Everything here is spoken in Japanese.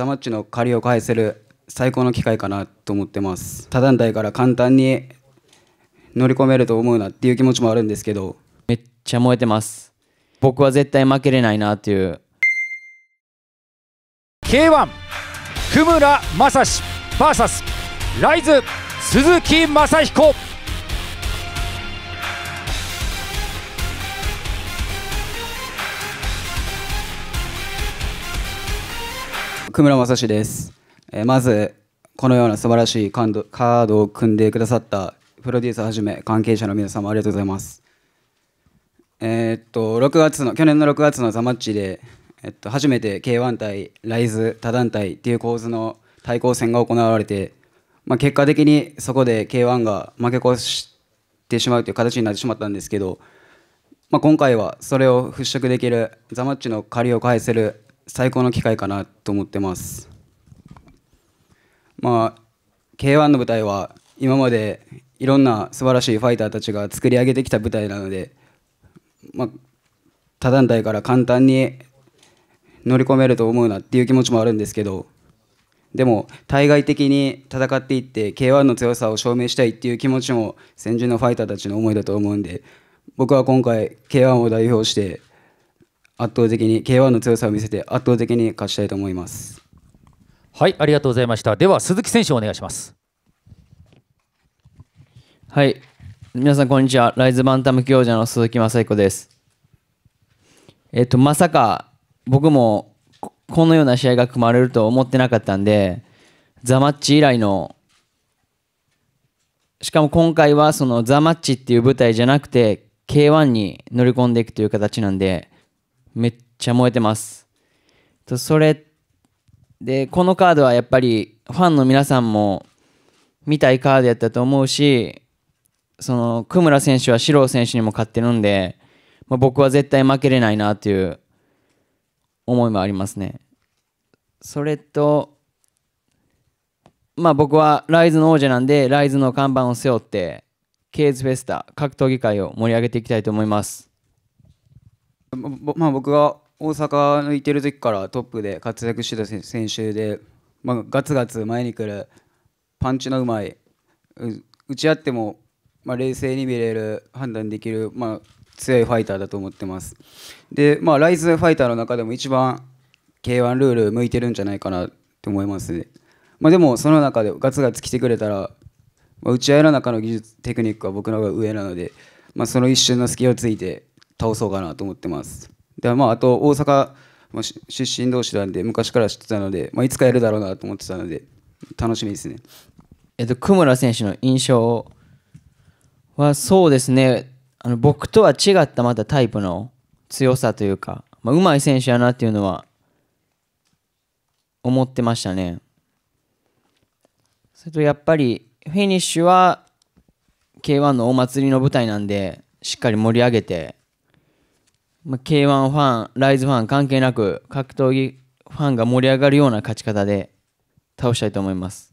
ザマッチの借りを返せる最高の機会かなと思ってます他団体から簡単に乗り込めると思うなっていう気持ちもあるんですけどめっちゃ燃えてます僕は絶対負けれないなっていう K1 久村正史 VS ライズ鈴木雅彦久村正史です、えー、まずこのような素晴らしいカードを組んでくださったプロデューサーはじめ関係者の皆様ありがとうございますえー、っと6月の去年の6月のザ・マッチで、えっと、初めて K1 対ライズ他団体っていう構図の対抗戦が行われて、まあ、結果的にそこで K1 が負け越してしまうという形になってしまったんですけど、まあ、今回はそれを払拭できるザ・マッチの借りを返せる最高の機会かなと思ってます。まあ、K1 の舞台は今までいろんな素晴らしいファイターたちが作り上げてきた舞台なので、まあ、他団体から簡単に乗り込めると思うなっていう気持ちもあるんですけどでも対外的に戦っていって k 1の強さを証明したいっていう気持ちも先人のファイターたちの思いだと思うんで僕は今回 k 1を代表して圧倒的に K1 の強さを見せて圧倒的に勝ちたいと思いますはいありがとうございましたでは鈴木選手お願いしますはい皆さんこんにちはライズバンタム強者の鈴木雅彦ですえっとまさか僕もこのような試合が組まれると思ってなかったんでザ・マッチ以来のしかも今回はそのザ・マッチっていう舞台じゃなくて K1 に乗り込んでいくという形なんでめっちゃ燃えてます。とそれでこのカードはやっぱりファンの皆さんも見たいカードやったと思うしその久村選手は四郎選手にも勝ってるんで、まあ、僕は絶対負けれないなという思いもありますね。それとまあ僕はライズの王者なんでライズの看板を背負ってケーズフェスタ格闘技界を盛り上げていきたいと思います。まあ、僕が大阪のいてる時からトップで活躍してた選手で、まあ、ガツガツ前に来るパンチのうまい打ち合っても、まあ、冷静に見れる判断できる、まあ、強いファイターだと思ってますで、まあ、ライズファイターの中でも一番 k 1ルール向いてるんじゃないかなって思います、ね、まあ、でもその中でガツガツ来てくれたら、まあ、打ち合いの中の技術テクニックは僕の方が上なので、まあ、その一瞬の隙をついて倒そうかなと思ってます。でまあ、あと大阪、まあ、出身同士なんで昔から知ってたので、まあ、いつかやるだろうなと思ってたので楽しみですね。えっと、久村選手の印象はそうですねあの僕とは違ったまたタイプの強さというか、まあ、上手い選手やなっていうのは思ってましたね。それとやっぱりフィニッシュは k 1のお祭りの舞台なんでしっかり盛り上げてまあ、K1 ファン、ライズファン関係なく格闘技ファンが盛り上がるような勝ち方で倒したいと思います。